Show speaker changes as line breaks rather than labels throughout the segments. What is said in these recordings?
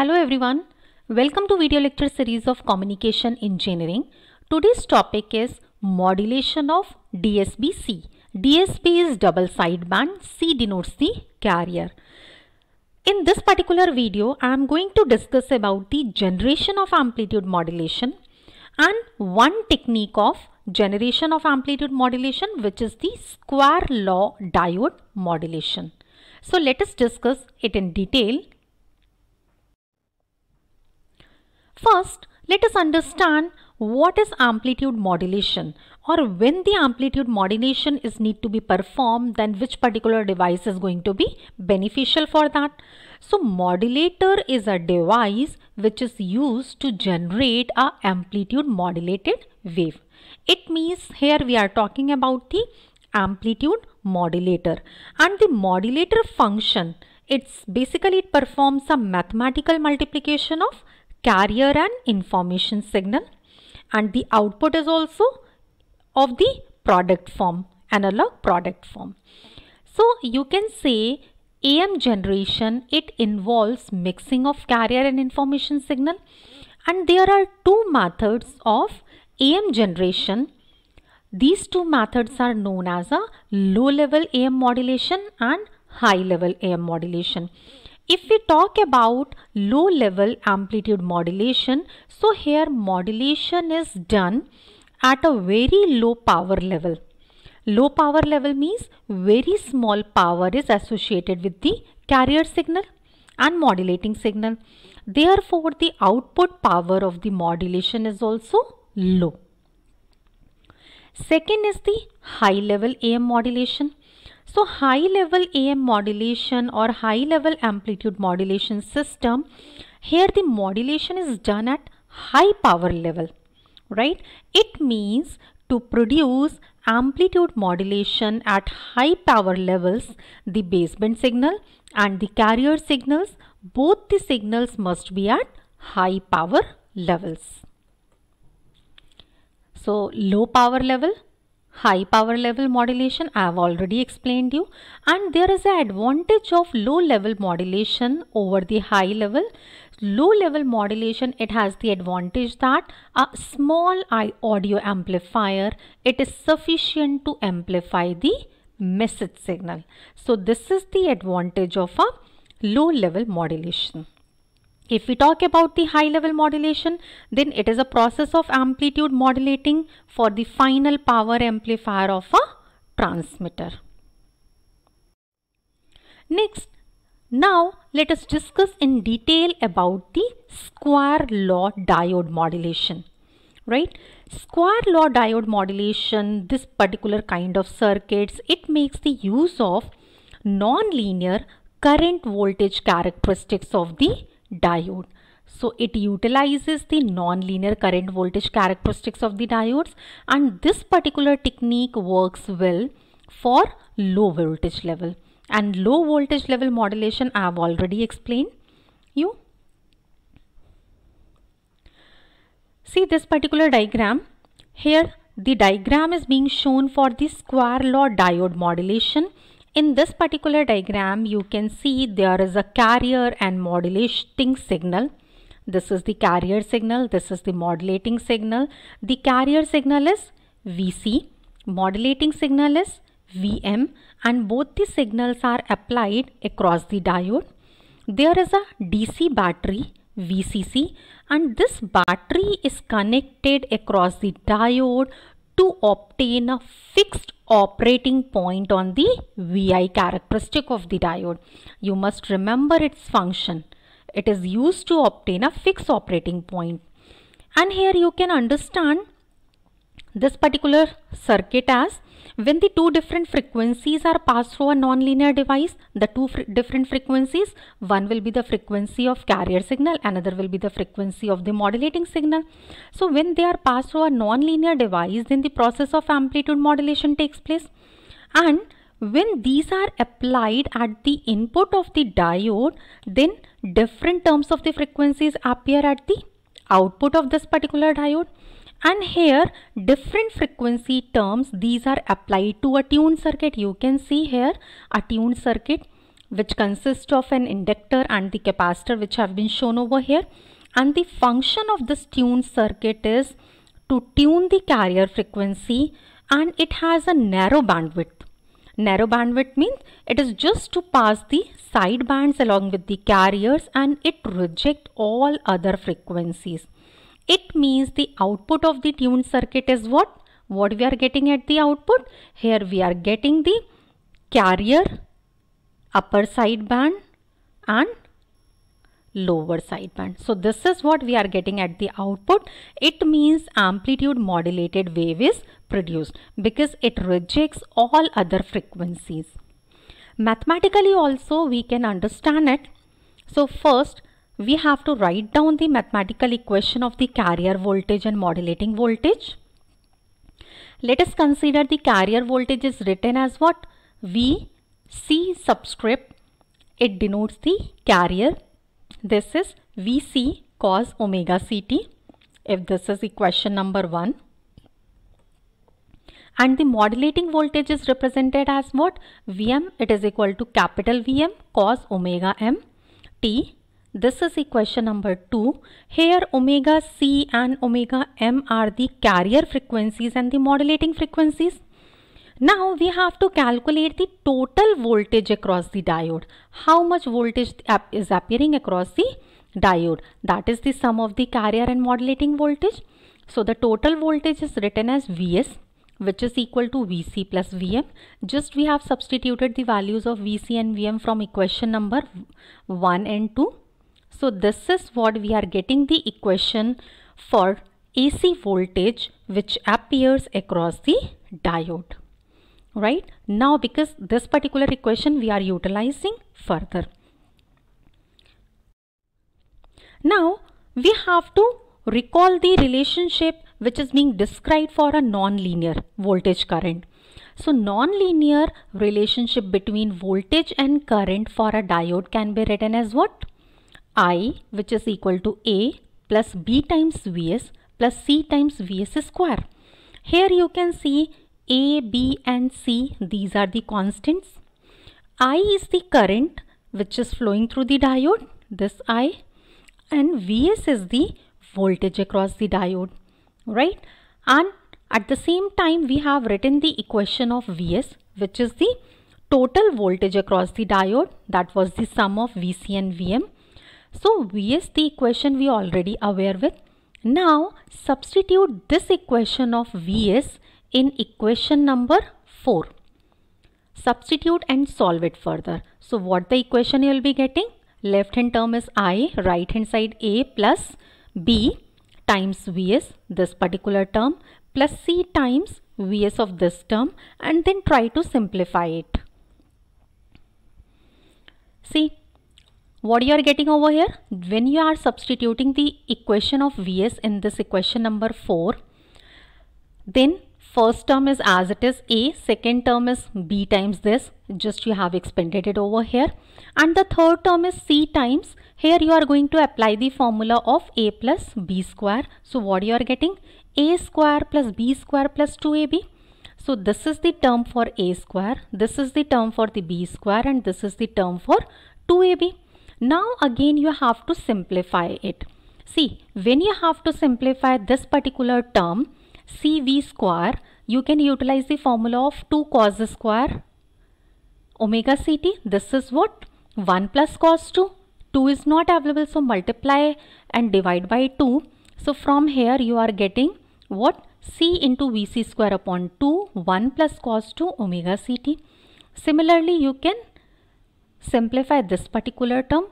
Hello everyone. Welcome to video lecture series of Communication Engineering. Today's topic is modulation of DSB-C. DSB is double sideband, C denotes the carrier. In this particular video, I am going to discuss about the generation of amplitude modulation and one technique of generation of amplitude modulation which is the square law diode modulation. So let us discuss it in detail First, let us understand what is amplitude modulation or when the amplitude modulation is need to be performed then which particular device is going to be beneficial for that. So modulator is a device which is used to generate a amplitude modulated wave. It means here we are talking about the amplitude modulator and the modulator function it's basically it performs a mathematical multiplication of carrier and information signal and the output is also of the product form analog product form so you can say am generation it involves mixing of carrier and information signal and there are two methods of am generation these two methods are known as a low level am modulation and high level am modulation if we talk about low level amplitude modulation, so here modulation is done at a very low power level. Low power level means very small power is associated with the carrier signal and modulating signal. Therefore, the output power of the modulation is also low. Second is the high level AM modulation. So high level AM modulation or high level amplitude modulation system, here the modulation is done at high power level, right? It means to produce amplitude modulation at high power levels, the baseband signal and the carrier signals, both the signals must be at high power levels. So low power level high power level modulation I have already explained you and there is an advantage of low level modulation over the high level. Low level modulation it has the advantage that a small audio amplifier it is sufficient to amplify the message signal. So this is the advantage of a low level modulation. If we talk about the high level modulation, then it is a process of amplitude modulating for the final power amplifier of a transmitter. Next, now let us discuss in detail about the square law diode modulation, right? Square law diode modulation, this particular kind of circuits, it makes the use of non-linear current voltage characteristics of the diode. So it utilizes the non-linear current voltage characteristics of the diodes and this particular technique works well for low voltage level and low voltage level modulation I have already explained you. See this particular diagram here the diagram is being shown for the square law diode modulation in this particular diagram, you can see there is a carrier and modulating signal. This is the carrier signal. This is the modulating signal. The carrier signal is VC. Modulating signal is VM and both the signals are applied across the diode. There is a DC battery VCC and this battery is connected across the diode to obtain a fixed operating point on the VI characteristic of the diode. You must remember its function. It is used to obtain a fixed operating point. And here you can understand this particular circuit as when the two different frequencies are passed through a nonlinear device, the two different frequencies, one will be the frequency of carrier signal, another will be the frequency of the modulating signal. So when they are passed through a nonlinear device, then the process of amplitude modulation takes place. And when these are applied at the input of the diode, then different terms of the frequencies appear at the output of this particular diode and here different frequency terms these are applied to a tuned circuit you can see here a tuned circuit which consists of an inductor and the capacitor which have been shown over here and the function of this tuned circuit is to tune the carrier frequency and it has a narrow bandwidth narrow bandwidth means it is just to pass the side bands along with the carriers and it reject all other frequencies it means the output of the tuned circuit is what? What we are getting at the output? Here we are getting the carrier, upper sideband and lower sideband. So this is what we are getting at the output. It means amplitude modulated wave is produced because it rejects all other frequencies. Mathematically also we can understand it. So first we have to write down the mathematical equation of the carrier voltage and modulating voltage. Let us consider the carrier voltage is written as what? V C subscript. It denotes the carrier. This is VC cos omega CT if this is equation number 1. And the modulating voltage is represented as what? Vm it is equal to capital Vm cos omega m t this is equation number 2. Here omega c and omega m are the carrier frequencies and the modulating frequencies. Now we have to calculate the total voltage across the diode. How much voltage is appearing across the diode? That is the sum of the carrier and modulating voltage. So the total voltage is written as Vs which is equal to Vc plus Vm. Just we have substituted the values of Vc and Vm from equation number 1 and 2. So this is what we are getting the equation for AC voltage which appears across the diode. Right now because this particular equation we are utilizing further. Now we have to recall the relationship which is being described for a nonlinear voltage current. So nonlinear relationship between voltage and current for a diode can be written as what? i which is equal to a plus b times vs plus c times vs square. Here you can see a, b and c these are the constants. i is the current which is flowing through the diode this i and vs is the voltage across the diode right and at the same time we have written the equation of vs which is the total voltage across the diode that was the sum of vc and vm so V is the equation we already aware with. Now substitute this equation of Vs in equation number 4. Substitute and solve it further. So what the equation you will be getting? Left hand term is I, right hand side A plus B times Vs, this particular term, plus C times Vs of this term and then try to simplify it. See, what you are getting over here when you are substituting the equation of vs in this equation number 4 then first term is as it is a second term is b times this just you have expanded it over here and the third term is c times here you are going to apply the formula of a plus b square so what you are getting a square plus b square plus 2ab so this is the term for a square this is the term for the b square and this is the term for 2ab now again you have to simplify it. See, when you have to simplify this particular term CV square, you can utilize the formula of 2 cos square omega ct. This is what? 1 plus cos 2. 2 is not available so multiply and divide by 2. So from here you are getting what? C into VC square upon 2 1 plus cos 2 omega ct. Similarly you can simplify this particular term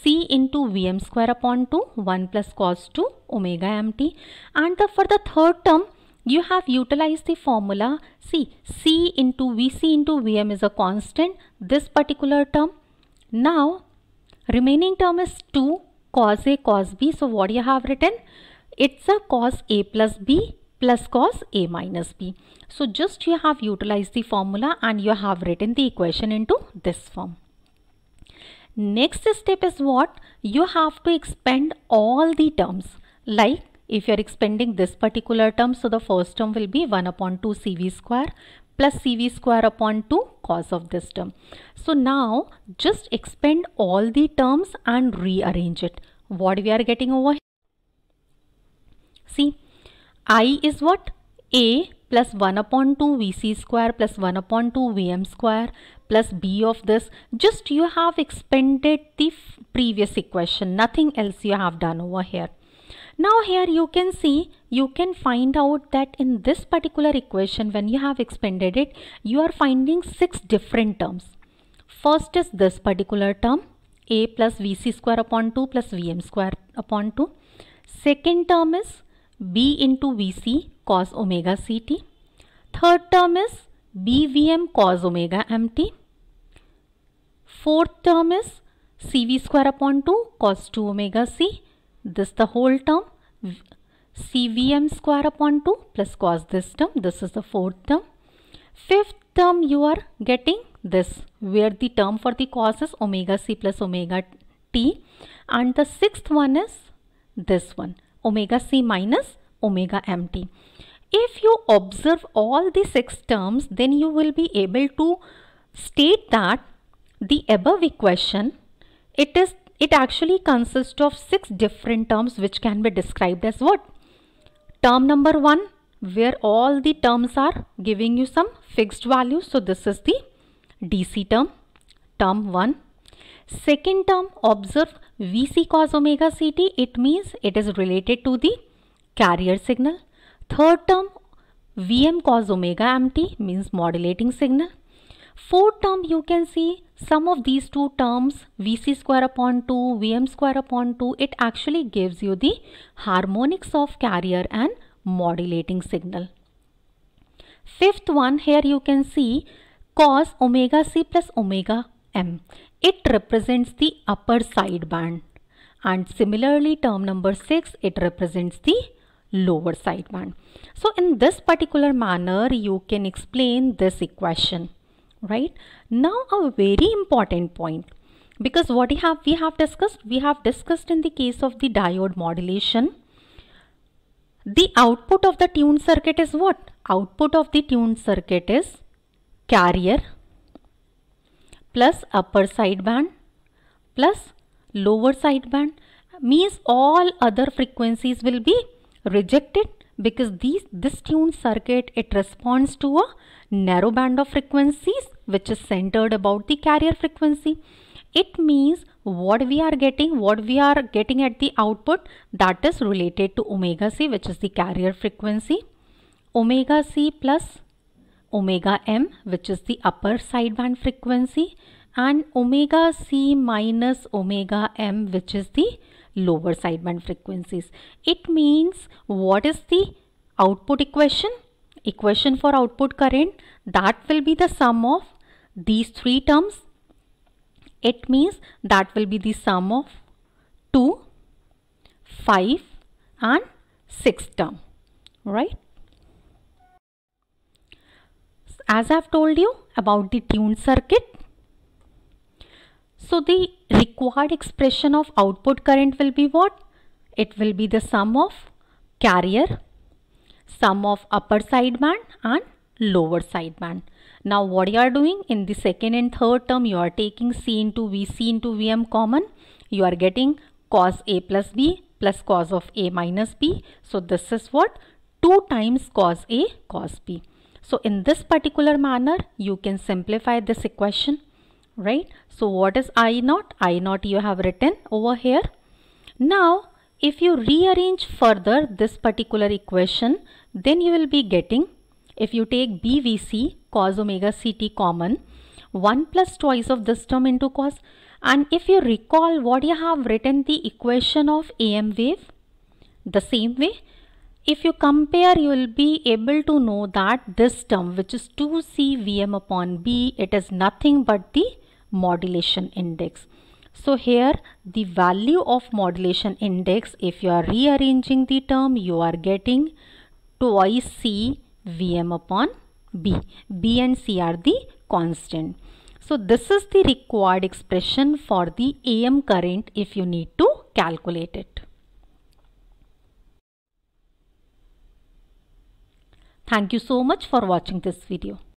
c into vm square upon 2 1 plus cos 2 omega mt and the, for the third term you have utilized the formula c c into vc into vm is a constant this particular term now remaining term is 2 cos a cos b so what you have written it's a cos a plus b plus cos a minus b. So just you have utilized the formula and you have written the equation into this form. Next step is what? You have to expand all the terms. Like if you are expanding this particular term, so the first term will be 1 upon 2 CV square plus CV square upon 2 cos of this term. So now just expand all the terms and rearrange it. What we are getting over here? See, I is what? A plus 1 upon 2 VC square plus 1 upon 2 VM square plus b of this just you have expanded the previous equation nothing else you have done over here now here you can see you can find out that in this particular equation when you have expanded it you are finding six different terms first is this particular term a plus vc square upon 2 plus vm square upon 2 second term is b into vc cos omega ct third term is bvm cos omega mt Fourth term is cv square upon 2 cos 2 omega c. This the whole term cvm square upon 2 plus cos this term. This is the fourth term. Fifth term you are getting this where the term for the cos is omega c plus omega t and the sixth one is this one omega c minus omega mt. If you observe all the six terms then you will be able to state that the above equation, it is it actually consists of six different terms which can be described as what? Term number one, where all the terms are giving you some fixed value. So this is the DC term, term 1. Second term, observe VC cos omega CT. It means it is related to the carrier signal. Third term, VM cos omega MT means modulating signal four term you can see some of these two terms vc square upon 2 vm square upon 2 it actually gives you the harmonics of carrier and modulating signal fifth one here you can see cos omega c plus omega m it represents the upper sideband and similarly term number 6 it represents the lower sideband so in this particular manner you can explain this equation right now a very important point because what we have we have discussed we have discussed in the case of the diode modulation the output of the tuned circuit is what output of the tuned circuit is carrier plus upper sideband plus lower sideband means all other frequencies will be rejected because these this tuned circuit it responds to a narrow band of frequencies which is centered about the carrier frequency. It means what we are getting, what we are getting at the output that is related to omega c which is the carrier frequency, omega c plus omega m which is the upper sideband frequency and omega c minus omega m which is the lower sideband frequencies. It means what is the output equation? equation for output current that will be the sum of these three terms it means that will be the sum of 2 5 and 6 term right as i've told you about the tuned circuit so the required expression of output current will be what it will be the sum of carrier sum of upper sideband and lower sideband. Now what you are doing in the second and third term you are taking C into VC into VM common. You are getting cos A plus B plus cos of A minus B. So this is what 2 times cos A cos B. So in this particular manner you can simplify this equation right. So what is I naught? I naught you have written over here. Now if you rearrange further this particular equation, then you will be getting, if you take BVC cos omega CT common, 1 plus twice of this term into cos. And if you recall what you have written the equation of AM wave, the same way, if you compare, you will be able to know that this term, which is 2C Vm upon B, it is nothing but the modulation index. So here the value of modulation index if you are rearranging the term you are getting twice C Vm upon B. B and C are the constant. So this is the required expression for the AM current if you need to calculate it. Thank you so much for watching this video.